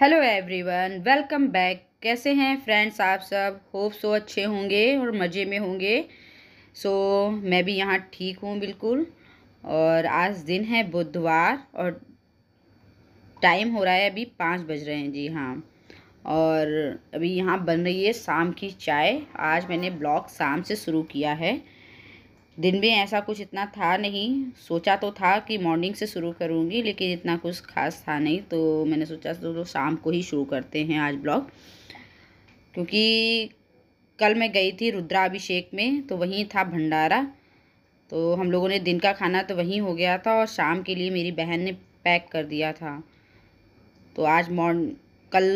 hello everyone welcome back कैसे हैं friends आप सब होप सो अच्छे होंगे और मज़े में होंगे सो so, मैं भी यहाँ ठीक हूँ बिल्कुल और आज दिन है बुधवार और टाइम हो रहा है अभी पाँच बज रहे हैं जी हाँ और अभी यहाँ बन रही है शाम की चाय आज मैंने ब्लॉग शाम से शुरू किया है दिन में ऐसा कुछ इतना था नहीं सोचा तो था कि मॉर्निंग से शुरू करूँगी लेकिन इतना कुछ खास था नहीं तो मैंने सोचा तो, तो शाम को ही शुरू करते हैं आज ब्लॉग क्योंकि कल मैं गई थी रुद्राभिषेक में तो वहीं था भंडारा तो हम लोगों ने दिन का खाना तो वहीं हो गया था और शाम के लिए मेरी बहन ने पैक कर दिया था तो आज मॉर्न कल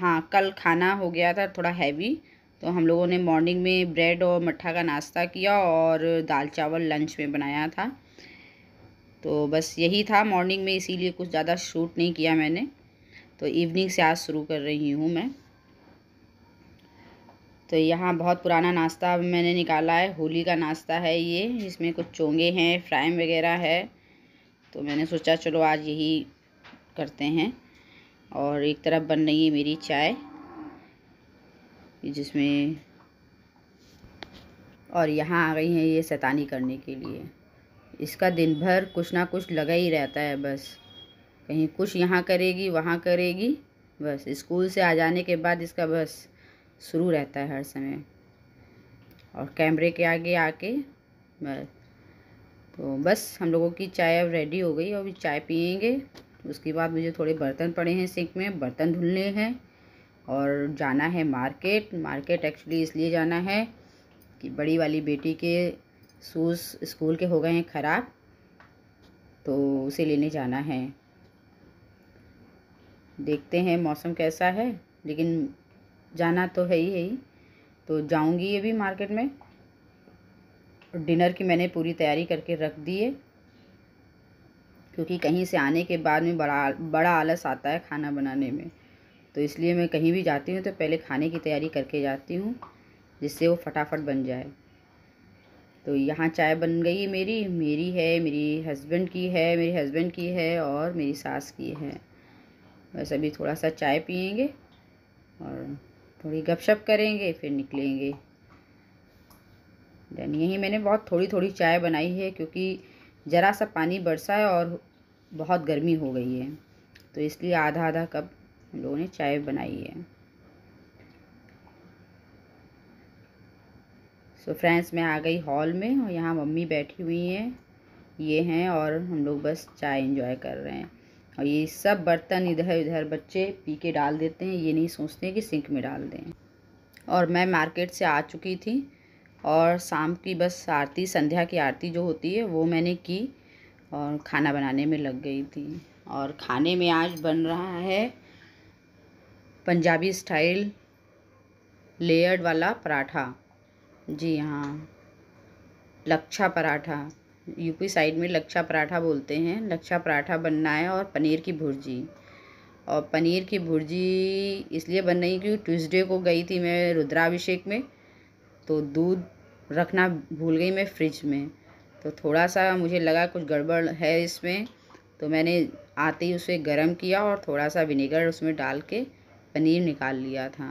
हाँ कल खाना हो गया था थोड़ा हैवी तो हम लोगों ने मॉर्निंग में ब्रेड और मट्ठा का नाश्ता किया और दाल चावल लंच में बनाया था तो बस यही था मॉर्निंग में इसीलिए कुछ ज़्यादा शूट नहीं किया मैंने तो इवनिंग से आज शुरू कर रही हूँ मैं तो यहाँ बहुत पुराना नाश्ता मैंने निकाला है होली का नाश्ता है ये इसमें कुछ चोंगे हैं फ्राइम वगैरह है तो मैंने सोचा चलो आज यही करते हैं और एक तरफ बन रही है मेरी चाय जिसमें और यहाँ आ गई हैं ये सैतानी करने के लिए इसका दिन भर कुछ ना कुछ लगा ही रहता है बस कहीं कुछ यहाँ करेगी वहाँ करेगी बस स्कूल से आ जाने के बाद इसका बस शुरू रहता है हर समय और कैमरे के आगे आके बस तो बस हम लोगों की चाय अब रेडी हो गई और चाय पियेंगे उसके बाद मुझे थोड़े बर्तन पड़े हैं सिंक में बर्तन धुलने हैं और जाना है मार्केट मार्केट एक्चुअली इसलिए जाना है कि बड़ी वाली बेटी के शूज़ स्कूल के हो गए हैं ख़राब तो उसे लेने जाना है देखते हैं मौसम कैसा है लेकिन जाना तो है ही है ही तो जाऊंगी अभी मार्केट में डिनर की मैंने पूरी तैयारी करके रख दी है क्योंकि कहीं से आने के बाद में बड़ा बड़ा आलस आता है खाना बनाने में तो इसलिए मैं कहीं भी जाती हूँ तो पहले खाने की तैयारी करके जाती हूँ जिससे वो फटाफट बन जाए तो यहाँ चाय बन गई मेरी मेरी है मेरी हस्बैंड की है मेरे हस्बैंड की है और मेरी सास की है बस अभी थोड़ा सा चाय पियेंगे और थोड़ी गपशप करेंगे फिर निकलेंगे देन यही मैंने बहुत थोड़ी थोड़ी चाय बनाई है क्योंकि ज़रा सा पानी बरसा है और बहुत गर्मी हो गई है तो इसलिए आधा आधा कप हम लोगों ने चाय बनाई है सो so फ्रेंड्स मैं आ गई हॉल में और यहाँ मम्मी बैठी हुई हैं ये हैं और हम लोग बस चाय इन्जॉय कर रहे हैं और ये सब बर्तन इधर उधर बच्चे पी के डाल देते हैं ये नहीं सोचते कि सिंक में डाल दें और मैं मार्केट से आ चुकी थी और शाम की बस आरती संध्या की आरती जो होती है वो मैंने की और खाना बनाने में लग गई थी और खाने में आज बन रहा है पंजाबी स्टाइल लेयर्ड वाला पराठा जी हाँ लक्षा पराठा यूपी साइड में लक्षा पराठा बोलते हैं लक्षा पराठा बनना है और पनीर की भुर्जी और पनीर की भुर्जी इसलिए बन रही क्योंकि ट्यूसडे को गई थी मैं रुद्राभिषेक में तो दूध रखना भूल गई मैं फ्रिज में तो थोड़ा सा मुझे लगा कुछ गड़बड़ है इसमें तो मैंने आते ही उसे गर्म किया और थोड़ा सा विनेगर उसमें डाल के पनीर निकाल लिया था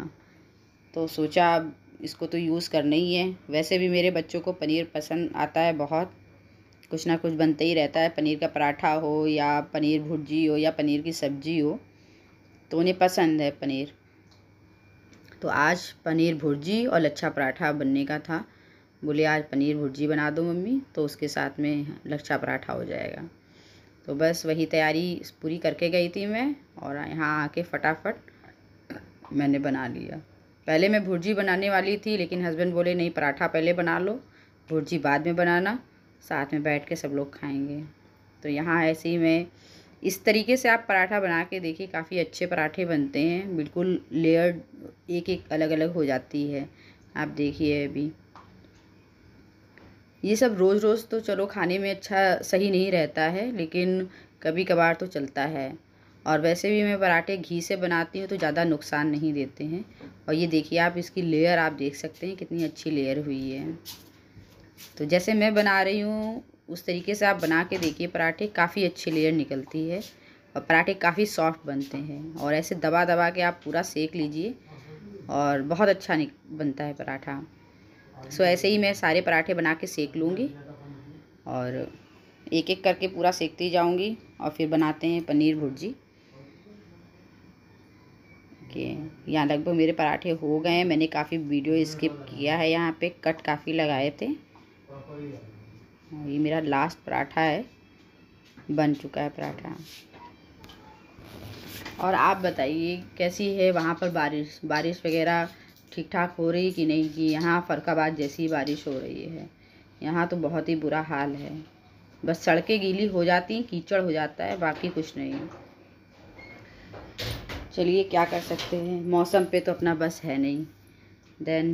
तो सोचा अब इसको तो यूज़ करना ही है वैसे भी मेरे बच्चों को पनीर पसंद आता है बहुत कुछ ना कुछ बनता ही रहता है पनीर का पराठा हो या पनीर भुर्जी हो या पनीर की सब्ज़ी हो तो उन्हें पसंद है पनीर तो आज पनीर भुर्जी और लच्छा पराठा बनने का था बोले आज पनीर भुर्जी बना दो मम्मी तो उसके साथ में लच्छा पराठा हो जाएगा तो बस वही तैयारी पूरी करके गई थी मैं और यहाँ आके फटाफट मैंने बना लिया पहले मैं भुर्जी बनाने वाली थी लेकिन हस्बैंड बोले नहीं पराठा पहले बना लो भुर्जी बाद में बनाना साथ में बैठ के सब लोग खाएंगे तो यहाँ ऐसे ही मैं इस तरीके से आप पराठा बना के देखिए काफ़ी अच्छे पराठे बनते हैं बिल्कुल लेयर एक एक अलग अलग हो जाती है आप देखिए अभी ये सब रोज़ रोज़ तो चलो खाने में अच्छा सही नहीं रहता है लेकिन कभी कभार तो चलता है और वैसे भी मैं पराठे घी से बनाती हूँ तो ज़्यादा नुकसान नहीं देते हैं और ये देखिए आप इसकी लेयर आप देख सकते हैं कितनी अच्छी लेयर हुई है तो जैसे मैं बना रही हूँ उस तरीके से आप बना के देखिए पराठे काफ़ी अच्छी लेयर निकलती है और पराठे काफ़ी सॉफ्ट बनते हैं और ऐसे दबा दबा के आप पूरा सेक लीजिए और बहुत अच्छा बनता है पराठा सो ऐसे ही मैं सारे पराठे बना के सेक लूँगी और एक एक करके पूरा सेकती जाऊँगी और फिर बनाते हैं पनीर भुर्जी कि यहाँ लगभग मेरे पराठे हो गए हैं मैंने काफ़ी वीडियो स्किप किया है यहाँ पे कट काफ़ी लगाए थे हाँ, ये मेरा लास्ट पराठा है बन चुका है पराठा और आप बताइए कैसी है वहाँ पर बारिश बारिश वगैरह ठीक ठाक हो रही कि नहीं कि यहाँ फ़र्काबाद जैसी बारिश हो रही है यहाँ तो बहुत ही बुरा हाल है बस सड़कें गीली हो जाती हैं कीचड़ हो जाता है बाकी कुछ नहीं चलिए क्या कर सकते हैं मौसम पे तो अपना बस है नहीं देन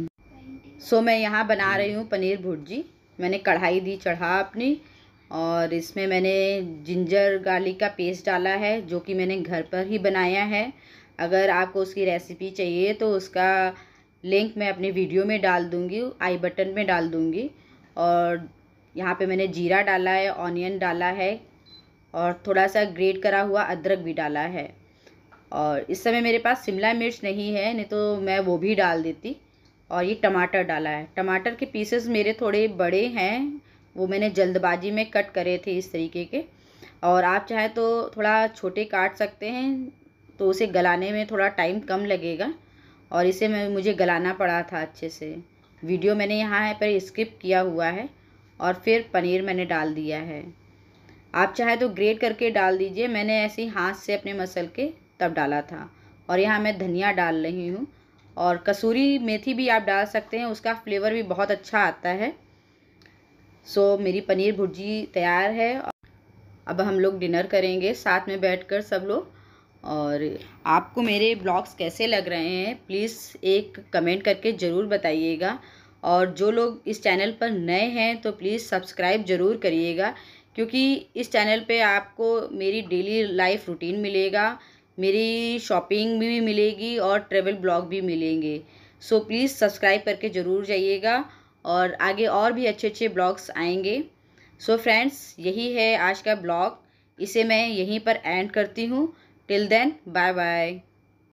सो मैं यहाँ बना रही हूँ पनीर भुर्जी मैंने कढ़ाई दी चढ़ा अपनी और इसमें मैंने जिंजर गार्लिक का पेस्ट डाला है जो कि मैंने घर पर ही बनाया है अगर आपको उसकी रेसिपी चाहिए तो उसका लिंक मैं अपने वीडियो में डाल दूँगी आई बटन में डाल दूँगी और यहाँ पे मैंने जीरा डाला है ऑनियन डाला है और थोड़ा सा ग्रेट करा हुआ अदरक भी डाला है और इस समय मेरे पास शिमला मिर्च नहीं है नहीं तो मैं वो भी डाल देती और ये टमाटर डाला है टमाटर के पीसेस मेरे थोड़े बड़े हैं वो मैंने जल्दबाजी में कट करे थे इस तरीके के और आप चाहे तो थोड़ा छोटे काट सकते हैं तो उसे गलाने में थोड़ा टाइम कम लगेगा और इसे मैं मुझे गलाना पड़ा था अच्छे से वीडियो मैंने यहाँ है पर स्किप किया हुआ है और फिर पनीर मैंने डाल दिया है आप चाहे तो ग्रेट करके डाल दीजिए मैंने ऐसे ही हाथ से अपने मसल के तब डाला था और यहाँ मैं धनिया डाल रही हूँ और कसूरी मेथी भी आप डाल सकते हैं उसका फ्लेवर भी बहुत अच्छा आता है सो मेरी पनीर भुर्जी तैयार है अब हम लोग डिनर करेंगे साथ में बैठकर सब लोग और आपको मेरे ब्लॉग्स कैसे लग रहे हैं प्लीज़ एक कमेंट करके ज़रूर बताइएगा और जो लोग इस चैनल पर नए हैं तो प्लीज़ सब्सक्राइब ज़रूर करिएगा क्योंकि इस चैनल पे आपको मेरी डेली लाइफ रूटीन मिलेगा मेरी शॉपिंग भी मिलेगी और ट्रेवल ब्लॉग भी मिलेंगे सो प्लीज़ सब्सक्राइब करके ज़रूर जाइएगा और आगे और भी अच्छे अच्छे ब्लॉग्स आएंगे सो so फ्रेंड्स यही है आज का ब्लॉग इसे मैं यहीं पर एंड करती हूँ टिल देन बाय बाय